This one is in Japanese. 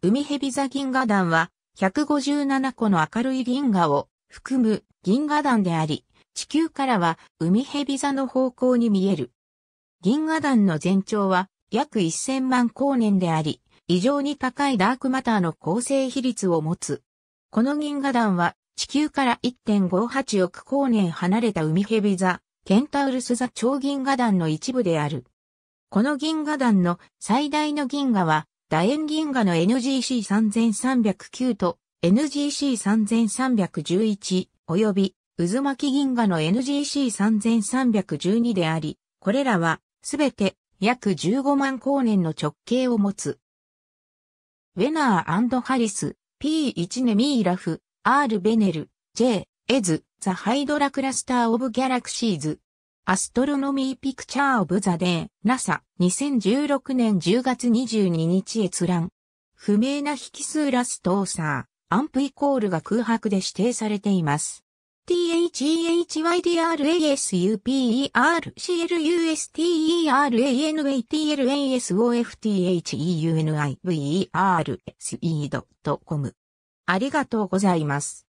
海蛇座銀河団は、157個の明るい銀河を含む銀河団であり、地球からは海蛇座の方向に見える。銀河団の全長は約1000万光年であり、異常に高いダークマターの構成比率を持つ。この銀河団は地球から1.58億光年離れた海蛇座、ケンタウルス座超銀河団の一部である。この銀河団の最大の銀河は楕円銀河の NGC3309 と NGC3311 及び渦巻銀河の NGC3312 であり、これらはすべて約15万光年の直径を持つ。ウェナーハリス、P1 ネミーラフ、R ベネル、J、エズ、ザ・ハイドラクラスター・オブ・ギャラクシーズ、アストロノミーピクチャーオブザデー、NASA、2016年10月22日閲覧。不明な引数ラストオーサー、アンプイコールが空白で指定されています。t h e h y d r a s u p e r c l u s t e r a n a t l a n s o f t h e n i v e r s c o m ありがとうございます。